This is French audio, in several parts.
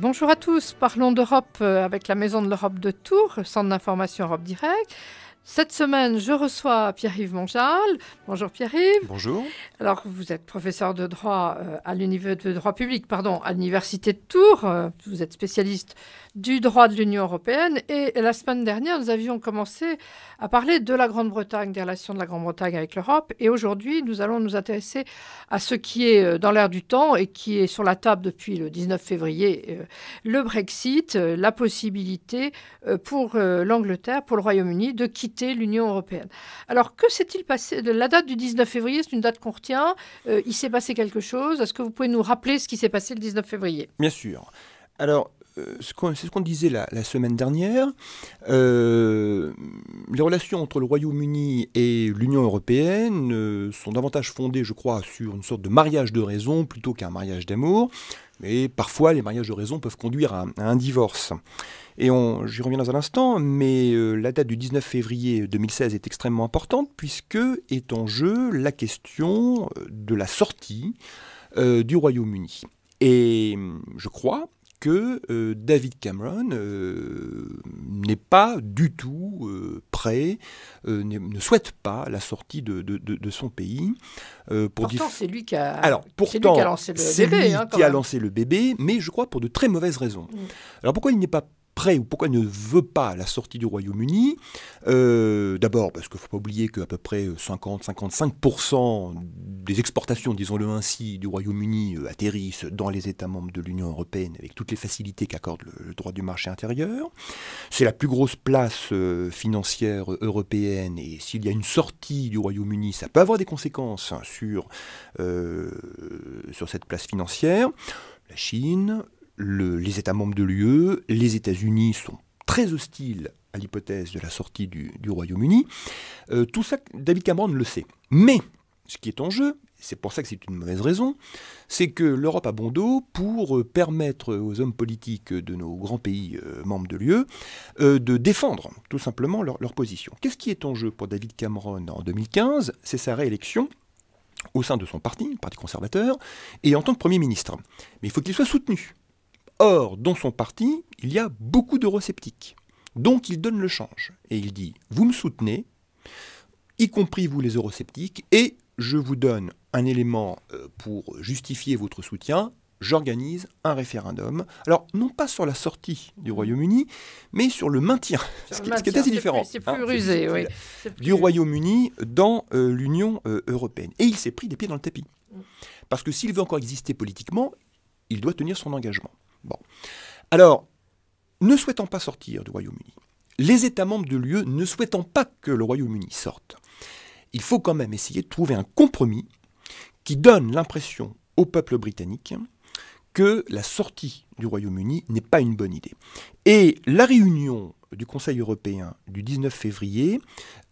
Bonjour à tous, parlons d'Europe euh, avec la Maison de l'Europe de Tours, Centre d'information Europe Direct. Cette semaine, je reçois Pierre-Yves Monchal. Bonjour Pierre-Yves. Bonjour. Alors, vous êtes professeur de droit euh, à l'université de droit public, pardon, à l'université de Tours. Euh, vous êtes spécialiste du droit de l'Union européenne. Et la semaine dernière, nous avions commencé à parler de la Grande-Bretagne, des relations de la Grande-Bretagne avec l'Europe. Et aujourd'hui, nous allons nous intéresser à ce qui est euh, dans l'air du temps et qui est sur la table depuis le 19 février, le Brexit, la possibilité pour l'Angleterre, pour le Royaume-Uni de quitter l'Union européenne. Alors, que s'est-il passé La date du 19 février, c'est une date qu'on retient. Euh, il s'est passé quelque chose. Est-ce que vous pouvez nous rappeler ce qui s'est passé le 19 février Bien sûr. Alors, euh, c'est ce qu'on disait la, semaine dernière. Euh, les relations entre le Royaume-Uni et l'Union européenne sont davantage fondées, je crois, sur une sorte de mariage de raison plutôt qu'un mariage d'amour. Mais parfois, les mariages de raison peuvent conduire à un divorce. Et j'y reviens dans un instant, mais euh, la date du 19 février 2016 est extrêmement importante puisque est en jeu la question euh, de la sortie euh, du Royaume-Uni. Et hum, je crois que David Cameron n'est pas du tout prêt, ne souhaite pas la sortie de, son pays. pour pourtant, c'est lui qui a, Alors, lui qui a lancé le bébé. Hein, qui a lancé le bébé, mais je crois pour de très mauvaises raisons. Mm. Alors pourquoi il n'est pas ou pourquoi ne veut pas la sortie du Royaume-Uni. Euh, d'abord parce qu'il ne faut pas oublier qu'à peu près 50-55% euh, des exportations, disons-le ainsi, du Royaume-Uni euh, atterrissent dans les États membres de l'Union européenne avec toutes les facilités qu'accorde le, droit du marché intérieur. C'est la plus grosse place financière européenne et s'il y a une sortie du Royaume-Uni, ça peut avoir des conséquences hein, sur, sur cette place financière. La Chine, les États membres de l'UE, les États-Unis sont très hostiles à l'hypothèse de la sortie du, Royaume-Uni. Euh, tout ça, David Cameron le sait. Mais ce qui est en jeu, c'est pour ça que c'est une mauvaise raison, c'est que l'Europe a bon dos pour euh, permettre aux hommes politiques de nos grands pays euh, membres de l'UE de défendre tout simplement leur position. Qu'est-ce qui est en jeu pour David Cameron en 2015 C'est sa réélection au sein de son parti, le Parti conservateur, et en tant que Premier ministre. Mais il faut qu'il soit soutenu. Or, dans son parti, il y a beaucoup d'eurosceptiques, Donc, il donne le change. Et il dit, vous me soutenez, y compris vous les eurosceptiques, et je vous donne un élément euh, pour justifier votre soutien, j'organise un référendum. Alors, non pas sur la sortie du Royaume-Uni, mais sur le maintien, ce, qui, est assez différent. C'est plus, rusé, hein, oui. Du Royaume-Uni dans euh, l'Union euh, européenne. Et il s'est pris des pieds dans le tapis. Mm. Parce que s'il veut encore exister politiquement, il doit tenir son engagement. Bon. Alors, ne souhaitant pas sortir du Royaume-Uni, les États membres de l'UE ne souhaitant pas que le Royaume-Uni sorte, il faut quand même essayer de trouver un compromis qui donne l'impression au peuple britannique que la sortie du Royaume-Uni n'est pas une bonne idée. Et la réunion du Conseil européen du 19 février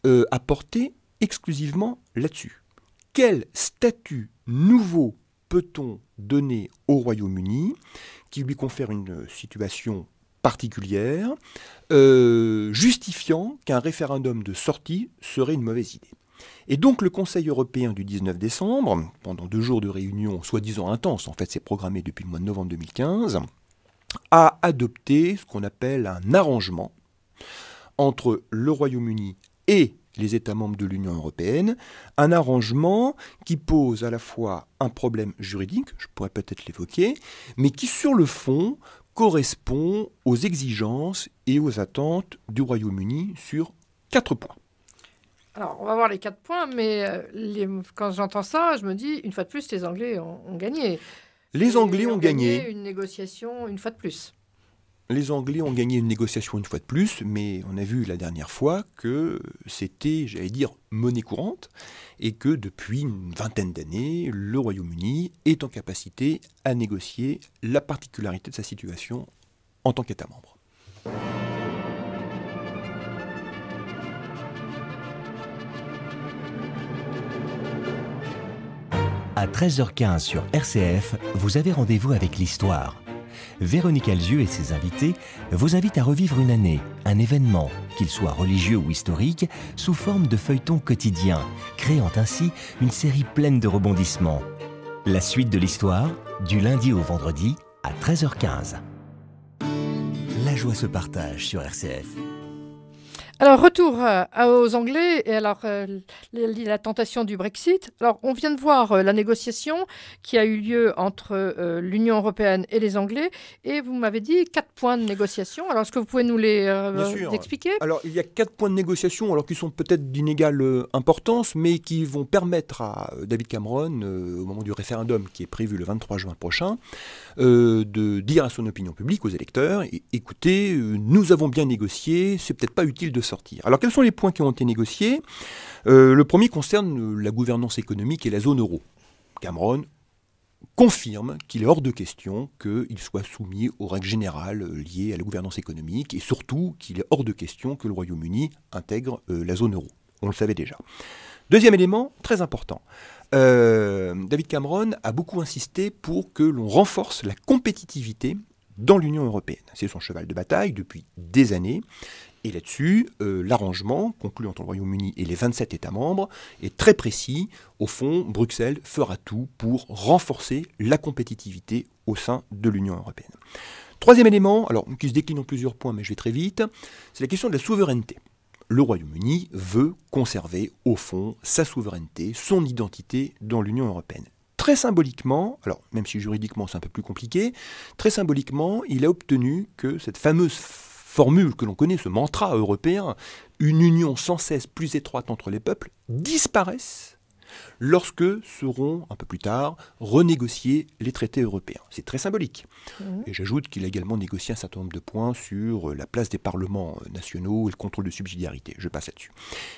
euh, a porté exclusivement là-dessus. Quel statut nouveau peut-on donner au Royaume-Uni qui lui confère une euh, situation particulière, euh, justifiant qu'un référendum de sortie serait une mauvaise idée. Et donc le Conseil européen du 19 décembre, pendant deux jours de réunion soi-disant intense, en fait c'est programmé depuis le mois de novembre 2015, a adopté ce qu'on appelle un arrangement entre le Royaume-Uni et les États membres de l'Union européenne, un arrangement qui pose à la fois un problème juridique, je pourrais peut-être l'évoquer, mais qui sur le fond correspond aux exigences et aux attentes du Royaume-Uni sur quatre points. Alors, on va voir les quatre points, mais euh, quand j'entends ça, je me dis, une fois de plus, les Anglais ont, gagné. Les Anglais, ont gagné. Une négociation, une fois de plus. Les Anglais ont gagné une négociation une fois de plus, mais on a vu la dernière fois que c'était, j'allais dire, monnaie courante, et que depuis une vingtaine d'années, le Royaume-Uni est en capacité à négocier la particularité de sa situation en tant qu'État membre. À 13h15 sur RCF, vous avez rendez-vous avec l'histoire. Véronique Alzieux et ses invités vous invitent à revivre une année, un événement, qu'il soit religieux ou historique, sous forme de feuilleton quotidien, créant ainsi une série pleine de rebondissements. La suite de l'histoire, du lundi au vendredi à 13h15. La joie se partage sur RCF. Alors, retour euh, aux Anglais et alors euh, la tentation du Brexit. Alors, on vient de voir euh, la négociation qui a eu lieu entre l'Union européenne et les Anglais et vous m'avez dit quatre points de négociation. Alors, est-ce que vous pouvez nous les expliquer Alors, il y a quatre points de négociation, alors qui sont peut-être d'inégale importance, mais qui vont permettre à David Cameron, au moment du référendum qui est prévu le 23 juin prochain, de dire à son opinion publique, aux électeurs, écoutez, nous avons bien négocié, c'est peut-être pas utile de alors quels sont les points qui ont été négociés euh, Le premier concerne euh, la gouvernance économique et la zone euro. Cameron confirme qu'il est hors de question qu'il soit soumis aux règles générales euh, liées à la gouvernance économique et surtout qu'il est hors de question que le Royaume-Uni intègre la zone euro. On le savait déjà. Deuxième élément, très important. David Cameron a beaucoup insisté pour que l'on renforce la compétitivité dans l'Union européenne. C'est son cheval de bataille depuis des années. Et là-dessus, euh, l'arrangement, conclu entre le Royaume-Uni et les 27 États membres, est très précis. Au fond, Bruxelles fera tout pour renforcer la compétitivité au sein de l'Union européenne. Troisième élément, alors, qui se décline en plusieurs points, mais je vais très vite, c'est la question de la souveraineté. Le Royaume-Uni veut conserver, au fond, sa souveraineté, son identité dans l'Union européenne très symboliquement, alors même si juridiquement c'est un peu plus compliqué, très symboliquement, il a obtenu que cette fameuse formule que l'on connaît, ce mantra européen, une union sans cesse plus étroite entre les peuples, disparaissent lorsque seront, un peu plus tard, renégociés les traités européens. C'est très symbolique. Mhm. Et j'ajoute qu'il a également négocié un certain nombre de points sur euh, la place des parlements euh, nationaux et le contrôle de subsidiarité. Je passe là-dessus.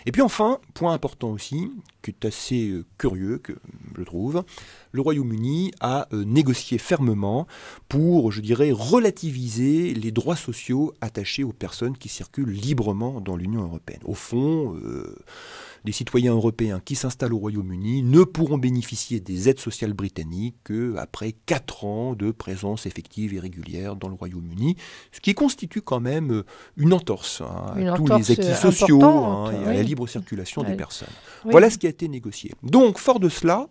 Et puis enfin, point important aussi, qui est assez euh, curieux, que je trouve, le Royaume-Uni a négocié fermement pour, je dirais, relativiser les droits sociaux attachés aux personnes qui circulent librement dans l'Union européenne. Au fond, des citoyens européens qui s'installent au Royaume-Uni ne pourront bénéficier des aides sociales britanniques qu'après 4 ans de présence effective et régulière dans le Royaume-Uni, ce qui constitue quand même euh, une entorse hein, à tous les acquis euh, sociaux hein, et à la libre circulation des personnes. Voilà ce qui a été négocié. Donc, fort de cela,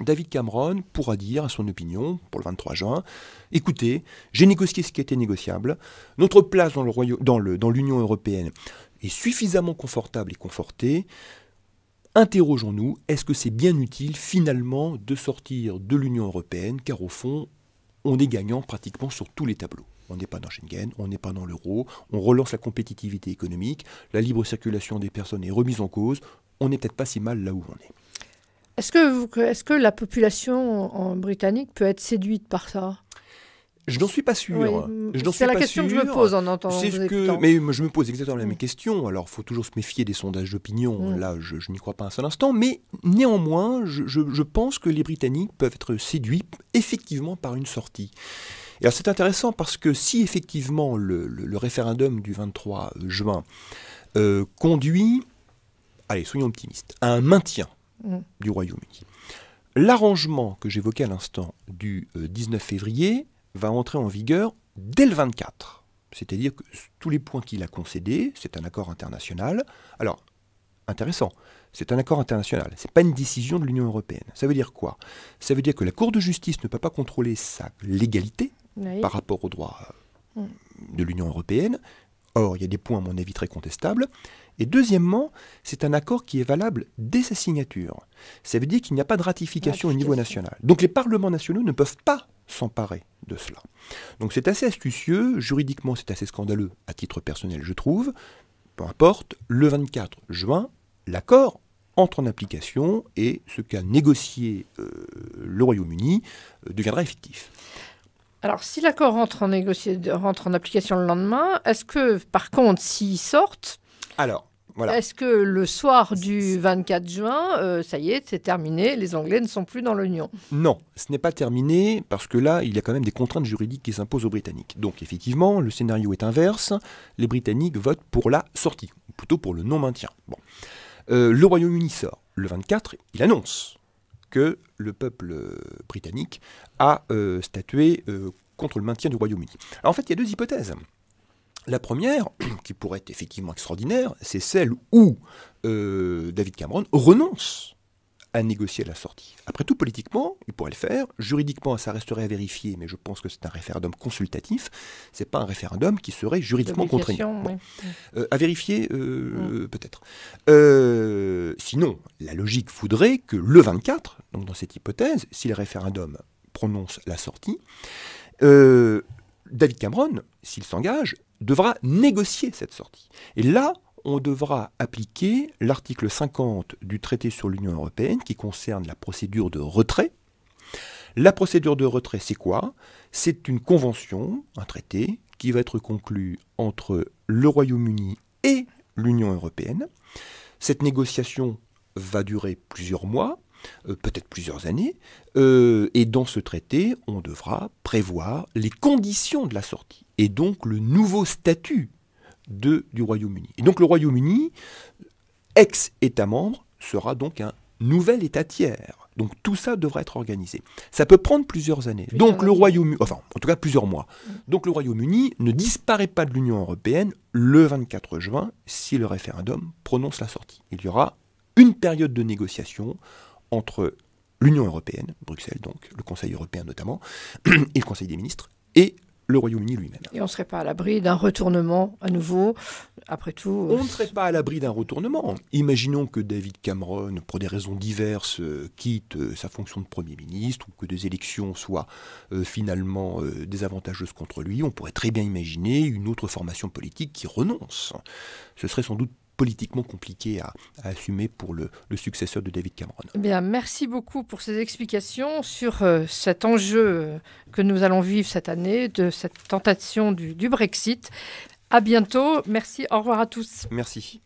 David Cameron pourra dire à son opinion, pour le 23 juin, écoutez, j'ai négocié ce qui a été négociable, notre place dans l'Union européenne est suffisamment confortable et conforté, interrogeons-nous, est-ce que c'est bien utile finalement de sortir de l'Union européenne, car au fond, on est gagnant pratiquement sur tous les tableaux. On n'est pas dans Schengen, on n'est pas dans l'euro, on relance la compétitivité économique, la libre circulation des personnes est remise en cause, on n'est peut-être pas si mal là où on est. Est-ce que, la population britannique peut être séduite par ça je n'en suis pas sûr. c'est la question que je me pose en entendant. mais je me pose exactement la même question. Alors, faut toujours se méfier des sondages d'opinion. Mm. Là, je, n'y crois pas un seul instant. Mais néanmoins, je, pense que les Britanniques peuvent être séduits effectivement par une sortie. Et alors, c'est intéressant parce que si effectivement le, référendum du 23 juin euh, conduit, allez, soyons optimistes, à un maintien mm. du Royaume-Uni, l'arrangement que j'évoquais à l'instant du 19 euh, février va entrer en vigueur dès le 24. C'est-à-dire que tous les points qu'il a concédés, c'est un accord international. Alors, intéressant, c'est un accord international, ce n'est pas une décision de l'Union européenne. Ça veut dire quoi Ça veut dire que la Cour de justice ne peut pas contrôler sa légalité par rapport au droit mm. de l'Union européenne. Or, il y a des points, à mon avis, très contestables. Et deuxièmement, c'est un accord qui est valable dès sa signature. Ça veut dire qu'il n'y a pas de ratification au niveau national. Donc les parlements nationaux ne peuvent pas s'emparer de cela. Donc c'est assez astucieux, juridiquement c'est assez scandaleux à titre personnel je trouve. Peu importe, le 24 juin, l'accord entre en application et ce qu'a négocié euh, le Royaume-Uni euh, deviendra effectif. Alors, si l'accord rentre, rentre, en application le lendemain, est-ce que, par contre, s'il sort... alors, est-ce que le soir du 24 juin, euh, ça y est, c'est terminé, les Anglais ne sont plus dans l'Union Non, ce n'est pas terminé, parce que là, il y a quand même des contraintes juridiques qui s'imposent aux Britanniques. Donc effectivement, le scénario est inverse, les Britanniques votent pour la sortie, ou plutôt pour le non-maintien. Bon. Euh, le Royaume-Uni sort le 24, il annonce que le peuple euh, britannique a statué contre le maintien du Royaume-Uni. en fait, il y a deux hypothèses. La première, qui pourrait être effectivement extraordinaire, c'est celle où euh, David Cameron renonce à négocier la sortie. Après tout, politiquement, il pourrait le faire. Juridiquement, ça resterait à vérifier, mais je pense que c'est un référendum consultatif. C'est pas un référendum qui serait juridiquement contraignant. Euh, à vérifier, euh, mm. peut-être. sinon, la logique voudrait que le 24, donc dans cette hypothèse, si le référendum prononce la sortie, David Cameron, s'il s'engage, devra négocier cette sortie. Et là, on devra appliquer l'article 50 du traité sur l'Union européenne qui concerne la procédure de retrait. La procédure de retrait, c'est quoi C'est une convention, un traité, qui va être conclu entre le Royaume-Uni et l'Union européenne. Cette négociation va durer plusieurs mois. Euh, peut-être plusieurs années, euh, et dans ce traité, on devra prévoir les conditions de la sortie, et donc le nouveau statut du Royaume-Uni. Et donc le Royaume-Uni, ex-État membre, sera donc un nouvel État tiers. Donc tout ça devra être organisé. Ça peut prendre plusieurs années. Donc le royaume enfin en tout cas plusieurs mois. Mm. Donc le Royaume-Uni ne disparaît pas de l'Union européenne le 24 juin si le référendum prononce la sortie. Il y aura une période de négociation entre l'Union européenne, Bruxelles donc, le Conseil européen notamment, et le Conseil des ministres, et le Royaume-Uni lui-même. Et on ne serait pas à l'abri d'un retournement à nouveau, après tout euh, On ne serait pas à l'abri d'un retournement. Imaginons que David Cameron, pour des raisons diverses, euh, quitte euh, sa fonction de Premier ministre ou que des élections soient finalement désavantageuses contre lui. On pourrait très bien imaginer une autre formation politique qui renonce. Ce serait sans doute politiquement compliqué à, assumer pour le, successeur de David Cameron. Eh bien, merci beaucoup pour ces explications sur euh, cet enjeu euh, que nous allons vivre cette année, de cette tentation du, du Brexit. À bientôt. Merci. Au revoir à tous. Merci.